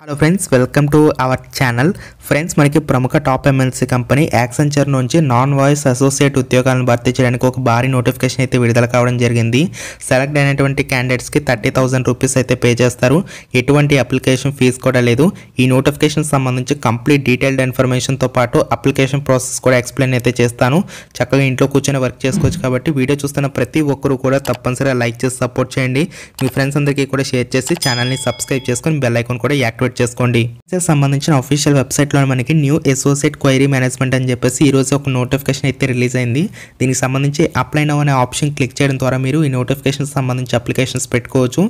hello friends welcome to our channel friends మనకి ప్రముఖ top MNC company Accenture నుంచి non voice associate ఉద్యోగాలను భర్తీ చేయడానికి ఒక భారీ నోటిఫికేషన్ అయితే విడుదల కావడం జరిగింది సెలెక్ట్ అయినటువంటి క్యాండిడేట్స్కి థర్టీ థౌసండ్ రూపీస్ అయితే పే చేస్తారు ఎటువంటి అప్లికేషన్ ఫీజు కూడా లేదు ఈ నోటిఫికేషన్ సంబంధించి కంప్లీట్ డీటెయిల్డ్ ఇన్ఫర్మేషన్తో పాటు అప్లికేషన్ ప్రాసెస్ కూడా ఎక్స్ప్లెయిన్ అయితే చేస్తాను చక్కగా ఇంట్లో కూర్చొని వర్క్ చేసుకోవచ్చు కాబట్టి వీడియో చూస్తున్న ప్రతి ఒక్కరు కూడా తప్పనిసరిగా లైక్ చేసి సపోర్ట్ చేయండి మీ ఫ్రెండ్స్ అందరికీ కూడా షేర్ చేసి ఛానల్ని సబ్స్క్రైబ్ చేసుకొని బెల్ ఐకాన్ కూడా యాక్టివేట్ డౌన్లోడ్ చేసుకోండి సంబంధించిన అఫీషియల్ లో మనకి న్యూ అసోసియేట్ క్వైరీ మేనేజ్మెంట్ అని చెప్పేసి ఈ రోజు ఒక నోటిఫికేషన్ అయితే రిలీజ్ అయింది దీనికి సంబంధించి అప్లై నౌ అనే ఆప్షన్ క్లిక్ చేయడం ద్వారా మీరు ఈ నోటిఫికేషన్ సంబంధించి అప్లికేషన్స్ పెట్టుకోవచ్చు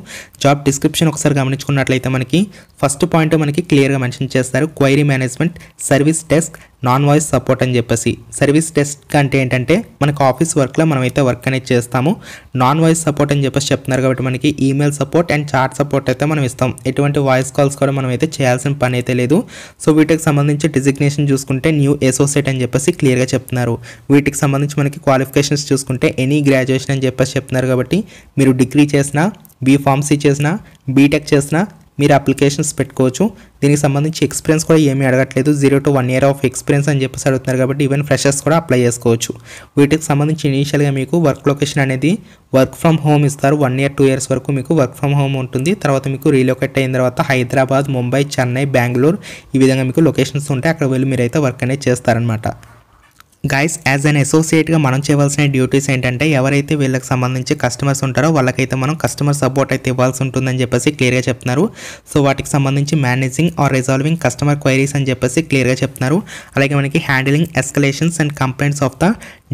జాబ్ డిస్క్రిప్షన్ ఒకసారి గమనించుకున్నట్లయితే మనకి ఫస్ట్ పాయింట్ మనకి క్లియర్గా మెన్షన్ చేస్తారు query management service desk non voice support అని చెప్పేసి సర్వీస్ డెస్క్ అంటే ఏంటంటే మనకు ఆఫీస్ వర్క్లో మనమైతే వర్క్ అనేది చేస్తాము నాన్ వాయిస్ సపోర్ట్ అని చెప్పేసి చెప్తున్నారు కాబట్టి మనకి email support and chat support అయితే మనం ఇస్తాం ఎటువంటి వాయిస్ కాల్స్ కూడా మనం అయితే చేయాల్సిన పని అయితే లేదు సో వీటికి సంబంధించి డిజిగ్నేషన్ చూసుకుంటే న్యూ అసోసియేట్ అని చెప్పేసి క్లియర్గా చెప్తున్నారు వీటికి సంబంధించి మనకి క్వాలిఫికేషన్స్ చూసుకుంటే ఎనీ గ్రాడ్యుయేషన్ అని చెప్పేసి చెప్తున్నారు కాబట్టి మీరు డిగ్రీ చేసినా బీఫార్మసీ చేసినా బీటెక్ చేసినా మీరు అప్లికేషన్స్ పెట్టుకోవచ్చు దీనికి సంబంధించి ఎక్స్పీరియన్స్ కూడా ఏమీ అడగట్లేదు zero to one year of experience అని చెప్పేసి అడుగుతున్నారు కాబట్టి ఈవెన్ ఫ్రెషర్స్ కూడా అప్లై చేసుకోవచ్చు వీటికి సంబంధించి ఇనీషియల్గా మీకు వర్క్ లొకేషన్ అనేది వర్క్ ఫ్రమ్ హోమ్ ఇస్తారు వన్ ఇయర్ టూ ఇయర్స్ వరకు మీకు వర్క్ ఫ్రమ్ హోమ్ ఉంటుంది తర్వాత మీకు రీలొకేట్ అయిన తర్వాత హైదరాబాద్ ముంబై చెన్నై బెంగళూరు ఈ విధంగా మీకు లొకేషన్స్ ఉంటాయి అక్కడ వెళ్ళి మీరైతే వర్క్ అనేది చేస్తారనమాట గైస్ యాజ్ అన్ అసోసియేట్గా మనం చేయవలసిన డ్యూటీస్ ఏంటంటే ఎవరైతే వీళ్ళకి సంబంధించి కస్టమర్స్ ఉంటారో వాళ్ళకైతే మనం కస్టమర్ సపోర్ట్ అయితే ఇవ్వాల్సి ఉంటుందని చెప్పేసి క్లియర్గా చెప్తున్నారు సో వాటికి సంబంధించి managing or resolving customer queries అని చెప్పేసి క్లియర్గా చెప్తున్నారు అలాగే మనకి handling escalations and complaints of the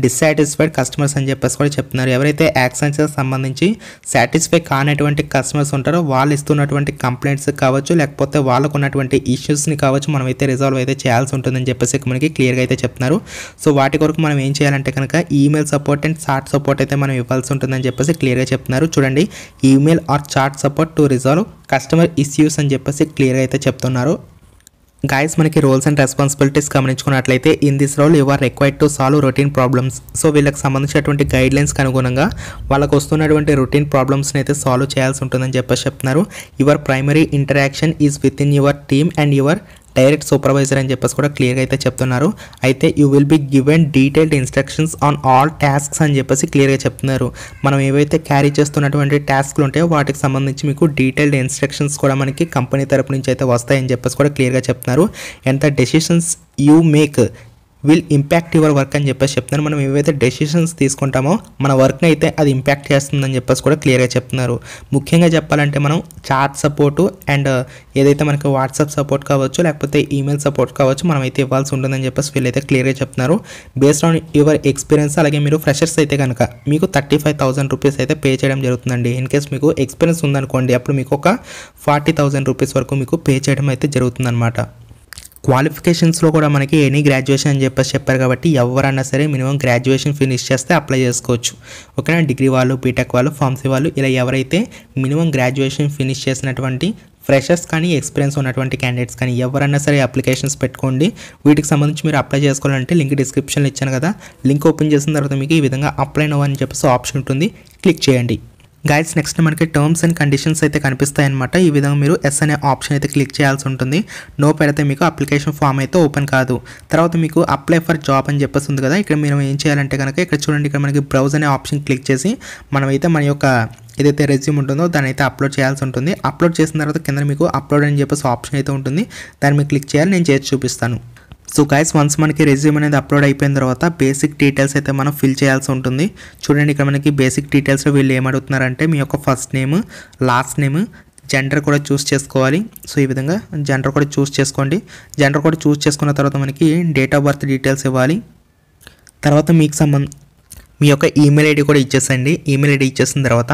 dissatisfied customers అని చెప్పేసి కూడా చెప్తున్నారు ఎవరైతే యాక్సెన్స్ సంబంధించి సాటిస్ఫై కానటువంటి కస్టమర్స్ ఉంటారో వాళ్ళు ఇస్తున్నటువంటి కంప్లైంట్స్ కావచ్చు లేకపోతే వాళ్ళకు ఉన్నటువంటి ఇష్యూస్ని కావచ్చు మనమైతే రిజాల్వ్ అయితే చేయాల్సి ఉంటుందని చెప్పేసి మనకి క్లియర్గా అయితే చెప్తున్నారు సో వాటి కొరకు మనం ఏం చేయాలంటే కనుక email support and chat support అయితే మనం ఇవ్వాల్సి ఉంటుందని చెప్పేసి క్లియర్గా చెప్తున్నారు చూడండి email or chat support to resolve customer issues అని చెప్పేసి క్లియర్గా అయితే చెప్తున్నారు గైస్ మనకి రోల్స్ అండ్ రెస్పాన్సిబిలిటీస్ గమనించుకున్నట్లయితే in this role your required to solve routine problems so వీళ్ళకి సంబంధించినటువంటి గైడ్ లైన్స్కి అనుగుణంగా వాళ్ళకు వస్తున్నటువంటి రొటీన్ ప్రాబ్లమ్స్ని అయితే సాల్వ్ చేయాల్సి ఉంటుందని చెప్పేసి చెప్తున్నారు your primary interaction is with in your team and your direct supervisor అని చెప్పేసి కూడా క్లియర్గా అయితే చెప్తున్నారు అయితే you will be given detailed instructions on all tasks అని చెప్పేసి క్లియర్గా చెప్తున్నారు మనం ఏవైతే క్యారీ చేస్తున్నటువంటి టాస్క్లు ఉంటాయో వాటికి సంబంధించి మీకు డీటెయిల్డ్ ఇన్స్ట్రక్షన్స్ కూడా మనకి కంపెనీ తరపు నుంచి అయితే వస్తాయని చెప్పేసి కూడా క్లియర్గా చెప్తున్నారు ఎంత decisions you make will impact your work అని చెప్పేసి చెప్తున్నారు మనం ఏవైతే డెసిషన్స్ తీసుకుంటామో మన వర్క్ని అయితే అది ఇంపాక్ట్ చేస్తుందని చెప్పేసి కూడా క్లియర్గా చెప్తున్నారు ముఖ్యంగా చెప్పాలంటే మనం చాట్ సపోర్టు అండ్ ఏదైతే మనకి వాట్సాప్ సపోర్ట్ కావచ్చు లేకపోతే ఈమెయిల్ సపోర్ట్ కావచ్చు మనం అయితే ఇవ్వాల్సి ఉంటుందని చెప్పేసి వీళ్ళైతే క్లియర్గా చెప్తున్నారు బేస్డ్ ఆన్ యువర్ ఎక్స్పీరియన్స్ అలాగే మీరు ఫ్రెషర్స్ అయితే కనుక మీకు థర్టీ ఫైవ్ థౌసండ్ రూపీస్ అయితే పే చేయడం జరుగుతుందండి ఇన్ కేస్ మీకు ఎక్స్పీరియన్స్ ఉందనుకోండి అప్పుడు మీకు ఒక ఫార్టీ థౌసండ్ రూపీస్ వరకు మీకు పే చేయడం అయితే జరుగుతుందన్నమాట క్వాలిఫికేషన్స్లో కూడా మనకి ఎనీ గ్రాడ్యుయేషన్ అని చెప్పేసి చెప్పారు కాబట్టి ఎవరన్నా సరే మినిమం గ్రాడ్యుయేషన్ ఫినిష్ చేస్తే అప్లై చేసుకోవచ్చు ఓకేనా డిగ్రీ వాళ్ళు బీటెక్ వాళ్ళు ఫార్మసీ వాళ్ళు ఇలా ఎవరైతే మినిమం గ్రాడ్యుయేషన్ ఫినిష్ చేసినటువంటి ఫ్రెషర్స్ కానీ ఎక్స్పీరియన్స్ ఉన్నటువంటి క్యాండిడేట్స్ కానీ ఎవరన్నా సరే అప్లికేషన్స్ పెట్టుకోండి వీటికి సంబంధించి మీరు అప్లై చేసుకోవాలంటే లింక్ డిస్క్రిప్షన్లో ఇచ్చాను కదా లింక్ ఓపెన్ చేసిన తర్వాత మీకు ఈ విధంగా అప్లై నవ్వని చెప్పేసి ఆప్షన్ ఉంటుంది క్లిక్ చేయండి గైడ్స్ నెక్స్ట్ మనకి టర్మ్స్ అండ్ కండిషన్స్ అయితే కనిపిస్తాయి అనమాట ఈ విధంగా మీరు ఎస్ అనే ఆప్షన్ అయితే క్లిక్ చేయాల్సి ఉంటుంది నో పెడితే మీకు అప్లికేషన్ ఫామ్ అయితే ఓపెన్ కాదు తర్వాత మీకు అప్లై ఫర్ జాబ్ అని చెప్పేసి ఉంది కదా ఇక్కడ మీరు ఏం చేయాలంటే కనుక ఇక్కడ చూడండి ఇక్కడ మనకి బ్రౌజ్ అనే ఆప్షన్ క్లిక్ చేసి మనమైతే మన యొక్క ఏదైతే రెజ్యూమ్ ఉంటుందో దాన్ని అయితే అప్లోడ్ చేయాల్సి ఉంటుంది అప్లోడ్ చేసిన తర్వాత కింద మీకు అప్లోడ్ అని చెప్పేసి ఆప్షన్ అయితే ఉంటుంది దాన్ని మీకు క్లిక్ చేయాలి నేను చేసి చూపిస్తాను సో గైస్ వన్స్ మనకి రెజ్యూమ్ అనేది అప్లోడ్ అయిపోయిన తర్వాత బేసిక్ డీటెయిల్స్ అయితే మనం ఫిల్ చేయాల్సి ఉంటుంది చూడండి ఇక్కడ మనకి బేసిక్ డీటెయిల్స్లో వీళ్ళు ఏమడుగుతున్నారంటే మీ యొక్క first name last name gender కూడా చూస్ చేసుకోవాలి సో ఈ విధంగా జెండర్ కూడా చూస్ చేసుకోండి జెండర్ కూడా చూస్ చేసుకున్న తర్వాత మనకి డేట్ ఆఫ్ బర్త్ డీటెయిల్స్ ఇవ్వాలి తర్వాత మీకు సంబంధ మీ యొక్క ఈమెయిల్ ఐడి కూడా ఇచ్చేసండి ఈమెయిల్ ఐడి ఇచ్చేసిన తర్వాత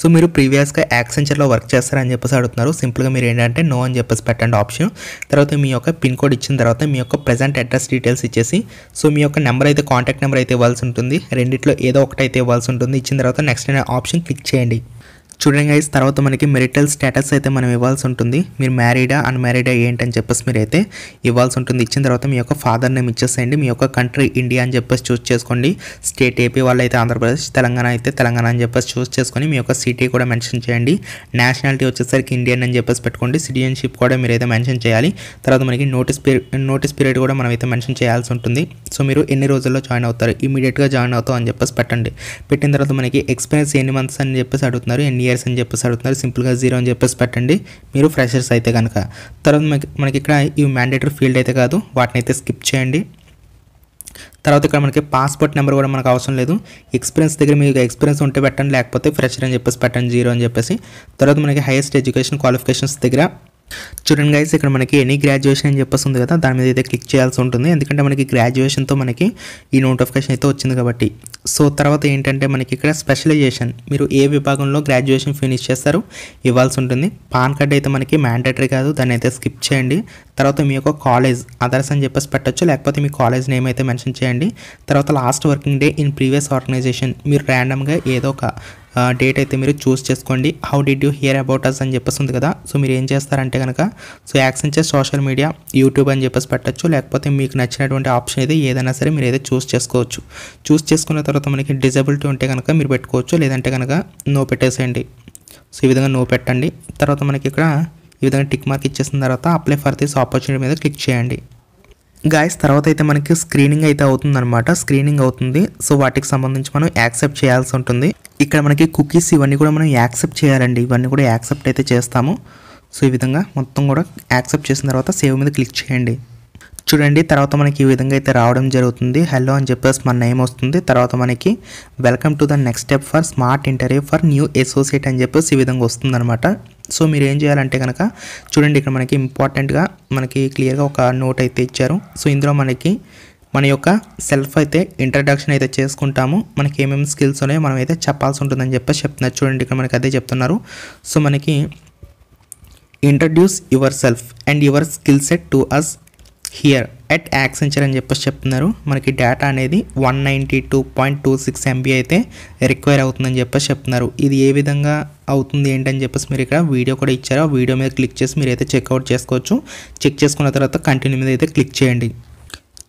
సో మీరు ప్రీవియస్గా యాక్సెంచర్లో వర్క్ చేస్తారని చెప్పేసి అడుగుతున్నారు సింపుల్గా మీరు ఏంటంటే నో అని చెప్పేసి పెట్టండి ఆప్షన్ తర్వాత మీ యొక్క పిన్ కోడ్ ఇచ్చిన తర్వాత మీ యొక్క ప్రజెంట్ అడ్రస్ డీటెయిల్స్ ఇచ్చేసి సో మీ యొక్క నెంబర్ అయితే కాంటాక్ట్ నెంబర్ అయితే ఇవ్వాల్సి ఉంటుంది రెండిట్లో ఏదో ఒకటి అయితే ఇవ్వాల్సి ఉంటుంది ఇచ్చిన తర్వాత నెక్స్ట్ ఆప్షన్ క్లిక్ చేయండి చూడండి గైస్ తర్వాత మనకి మెరిటల్ స్టేటస్ అయితే మనం ఇవ్వాల్సి ఉంటుంది మీరు మ్యారీడా అన్మ్యారీడా ఏంటని చెప్పేసి మీరు అయితే ఇవ్వాల్సి ఉంటుంది ఇచ్చిన తర్వాత మీ యొక్క ఫాదర్ నేమ్ ఇచ్చేసేయండి మీ యొక్క కంట్రీ ఇండియా అని చెప్పేసి చూస్ చేసుకోండి స్టేట్ ఏపీ వాళ్ళు అయితే ఆంధ్రప్రదేశ్ తెలంగాణ అయితే తెలంగాణ అని చెప్పేసి చూస్ చేసుకొని మీ యొక్క సిటీ కూడా మెన్షన్ చేయండి నేషనాలిటీ వచ్చేసరికి ఇండియన్ అని చెప్పేసి పెట్టుకోండి సిటిజన్షిప్ కూడా మీరు అయితే మెన్షన్ చేయాలి తర్వాత మనకి నోటీస్ పీరియడ్ నోటీస్ పీరియడ్ కూడా మనం అయితే మెన్షన్ చేయాల్సి ఉంటుంది సో మీరు ఎన్ని రోజుల్లో జాయిన్ అవుతారు ఇమీడియట్గా జాయిన్ అవుతాం అని చెప్పేసి పెట్టండి పెట్టిన తర్వాత మనకి ఎక్స్పీరియన్స్ ఎన్ని మంత్స్ అని చెప్పేసి అడుగుతున్నారు ఎన్ని ఇయర్స్ అని చెప్పేసి అడుగుతున్నారు సింపుల్గా జీరో అని చెప్పేసి పెట్టండి మీరు ఫ్రెషర్స్ అయితే కనుక తర్వాత మనకి ఇక్కడ ఈ మ్యాండేటరీ ఫీల్డ్ అయితే కాదు వాటిని అయితే స్కిప్ చేయండి తర్వాత ఇక్కడ మనకి పాస్పోర్ట్ నెంబర్ కూడా మనకు అవసరం లేదు ఎక్స్పీరియన్స్ దగ్గర మీకు ఎక్స్పీరియన్స్ ఉంటే పెట్టండి లేకపోతే ఫ్రెషర్ అని చెప్పేసి పెట్టండి జీరో అని చెప్పేసి తర్వాత మనకి హైయెస్ట్ ఎడ్యుకేషన్ క్వాలిఫికేషన్స్ దగ్గర చూడండి గైస్ ఇక్కడ మనకి ఎనీ గ్రాడ్యుయేషన్ అని చెప్పేసి ఉంది కదా దాని మీద అయితే క్లిక్ చేయాల్సి ఉంటుంది ఎందుకంటే మనకి గ్రాడ్యుయేషన్తో మనకి ఈ నోటిఫికేషన్ అయితే వచ్చింది కాబట్టి సో తర్వాత ఏంటంటే మనకి ఇక్కడ స్పెషలైజేషన్ మీరు ఏ విభాగంలో గ్రాడ్యుయేషన్ ఫినిష్ చేస్తారు ఇవ్వాల్సి ఉంటుంది పాన్ కార్డ్ అయితే మనకి మ్యాండేటరీ కాదు దాన్ని అయితే స్కిప్ చేయండి తర్వాత మీ యొక్క కాలేజ్ అదర్స్ అని చెప్పేసి పెట్టచ్చు లేకపోతే మీ కాలేజ్ నేమ్ అయితే మెన్షన్ చేయండి తర్వాత last working day in previous organisation మీరు ర్యాండమ్గా ఏదో ఒక డేట్ అయితే మీరు చూస్ చేసుకోండి how did you hear about us అని చెప్పేసి ఉంది కదా సో మీరు ఏం చేస్తారంటే కనుక సో యాక్సెంట్ చేసి సోషల్ మీడియా యూట్యూబ్ అని చెప్పేసి పెట్టచ్చు లేకపోతే మీకు నచ్చినటువంటి ఆప్షన్ అయితే ఏదైనా సరే మీరు అయితే చూస్ చేసుకోవచ్చు చూస్ చేసుకున్న తర్వాత మనకి డిజబిలిటీ ఉంటే కనుక మీరు పెట్టుకోవచ్చు లేదంటే కనుక నో పెట్టేసేయండి సో ఈ విధంగా నో పెట్టండి తర్వాత మనకి ఇక్కడ ఈ విధంగా టిక్ మార్క్ ఇచ్చేసిన తర్వాత అప్లై ఫర్ దిస్ ఆపర్చునిటీ మీద క్లిక్ చేయండి గాయస్ తర్వాత అయితే మనకి స్క్రీనింగ్ అయితే అనమాట స్క్రీనింగ్ అవుతుంది సో వాటికి సంబంధించి మనం యాక్సెప్ట్ చేయాల్సి ఉంటుంది ఇక్కడ మనకి కుకీస్ ఇవన్నీ కూడా మనం యాక్సెప్ట్ చేయాలండి ఇవన్నీ కూడా యాక్సెప్ట్ అయితే చేస్తాము సో ఈ విధంగా మొత్తం కూడా యాక్సెప్ట్ చేసిన తర్వాత సేవ్ మీద క్లిక్ చేయండి చూడండి తర్వాత మనకి ఈ విధంగా అయితే రావడం జరుగుతుంది హలో అని చెప్పేసి మన నేమ్ వస్తుంది తర్వాత మనకి welcome to the next step for smart interview for new associate అని చెప్పేసి ఈ విధంగా వస్తుందన్నమాట సో మీరు ఏం చేయాలంటే కనుక చూడండి ఇక్కడ మనకి ఇంపార్టెంట్గా మనకి క్లియర్గా ఒక నోట్ అయితే ఇచ్చారు సో ఇందులో మనకి మన యొక్క సెల్ఫ్ అయితే ఇంట్రడక్షన్ అయితే చేసుకుంటాము మనకి ఏమేమి స్కిల్స్ ఉన్నాయో మనం అయితే చెప్పాల్సి ఉంటుందని చెప్పేసి చెప్తున్నారు చూడండి ఇక్కడ మనకి అదే చెప్తున్నారు సో మనకి introduce yourself and your skill set to us here at Accenture అని చెప్పేసి చెప్తున్నారు మనకి డేటా అనేది one ninety two point two six MB అయితే రిక్వైర్ అవుతుందని చెప్పేసి చెప్తున్నారు ఇది ఏ విధంగా అవుతుంది ఏంటని చెప్పేసి మీరు ఇక్కడ వీడియో కూడా ఇచ్చారు ఆ వీడియో మీద క్లిక్ చేసి మీరు అయితే చెక్అవుట్ చేసుకోవచ్చు చెక్ చేసుకున్న తర్వాత కంటిన్యూ మీద అయితే క్లిక్ చేయండి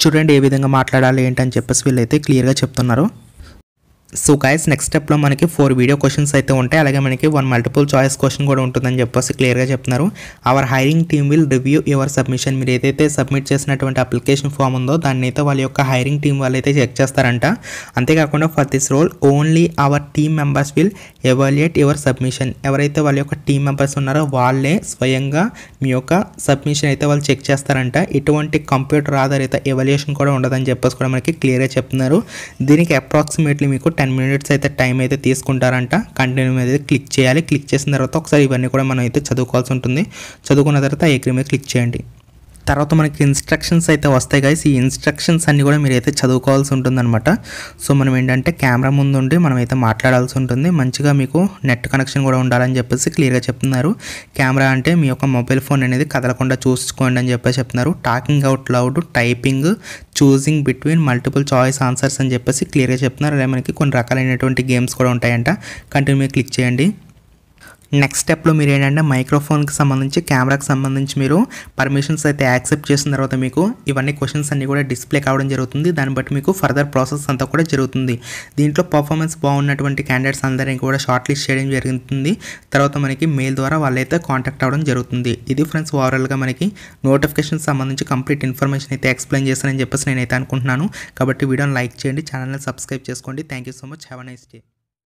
చూడండి ఏ విధంగా మాట్లాడాలి ఏంటని చెప్పేసి వీళ్ళైతే క్లియర్గా చెప్తున్నారు సో గైస్ నెక్స్ట్ స్టెప్లో మనకి ఫోర్ వీడియో క్వశ్చన్స్ అయితే ఉంటాయి అలాగే మనకి వన్ మల్టిపుల్ చాయిస్ క్వశ్చన్ కూడా ఉంటుందని చెప్పేసి క్లియర్గా చెప్తున్నారు our hiring team will review your submission మీరు ఏదైతే సబ్మిట్ చేసినటువంటి అప్లికేషన్ ఫామ్ ఉందో దాన్ని అయితే వాళ్ళ యొక్క హైరింగ్ టీం వాళ్ళు అయితే చెక్ చేస్తారంట అంతేకాకుండా for this role only our team members will evaluate your submission ఎవరైతే వాళ్ళ యొక్క టీమ్ మెంబర్స్ ఉన్నారో వాళ్ళే స్వయంగా మీ యొక్క సబ్మిషన్ అయితే వాళ్ళు చెక్ చేస్తారంట ఇటువంటి కంప్యూటర్ ఆధారిత ఎవాల్యుయేషన్ కూడా ఉండదని చెప్పేసి కూడా మనకి క్లియర్గా చెప్తున్నారు దీనికి అప్రాక్సిమేట్లీ మీకు టెన్ మినిట్స్ అయితే టైం అయితే తీసుకుంటారంట కంటిన్యూ మీద క్లిక్ చేయాలి క్లిక్ చేసిన తర్వాత ఒకసారి ఇవన్నీ కూడా మనం అయితే చదువుకోవాల్సి ఉంటుంది చదువుకున్న తర్వాత ఎగ్రీ మీద క్లిక్ చేయండి తర్వాత మనకి ఇన్స్ట్రక్షన్స్ అయితే వస్తాయి గైస్ ఈ ఇన్స్ట్రక్షన్స్ అన్నీ కూడా మీరైతే చదువుకోవాల్సి ఉంటుందన్నమాట సో మనం ఏంటంటే కెమెరా ముందు ఉండి మనమైతే మాట్లాడాల్సి ఉంటుంది మంచిగా మీకు నెట్ కనెక్షన్ కూడా ఉండాలని చెప్పేసి క్లియర్గా చెప్తున్నారు కెమెరా అంటే మీ యొక్క మొబైల్ ఫోన్ అనేది కదలకుండా చూసుకోండి అని చెప్పేసి చెప్తున్నారు talking out loud typing choosing between multiple choice answers అని చెప్పేసి క్లియర్గా చెప్తున్నారు అలాగే మనకి కొన్ని రకాలైనటువంటి గేమ్స్ కూడా ఉంటాయంట కంటిన్యూ క్లిక్ చేయండి నెక్స్ట్ స్టెప్లో మీరు ఏంటంటే మైక్రోఫోన్కి సంబంధించి కెమెరాకి సంబంధించి మీరు పర్మిషన్స్ అయితే యాక్సెప్ట్ చేసిన తర్వాత మీకు ఇవన్నీ క్వశ్చన్స్ అన్నీ కూడా డిస్ప్లే కావడం జరుగుతుంది దాన్ని బట్టి మీకు ఫర్దర్ ప్రాసెస్ అంతా కూడా జరుగుతుంది దీంట్లో పర్ఫార్మెన్స్ బాగున్నటువంటి క్యాండిడేట్స్ అందరినీ కూడా షార్ట్ లిస్ట్ చేయడం జరుగుతుంది తర్వాత మనకి మెయిల్ ద్వారా వాళ్ళైతే కాంటాక్ట్ అవ్వడం జరుగుతుంది ఇది ఫ్రెండ్స్ ఓవరాల్గా మనకి నోటిఫికేషన్ సంబంధించి కంప్లీట్ ఇన్ఫర్మేషన్ అయితే ఎక్స్ప్లెయిన్ చేస్తానని చెప్పేసి నేనైతే అనుకుంటున్నాను కాబట్టి వీడియోని లైక్ చేయండి ఛానల్ని సబ్స్క్రైబ్ చేసుకోండి thank you so much have nice day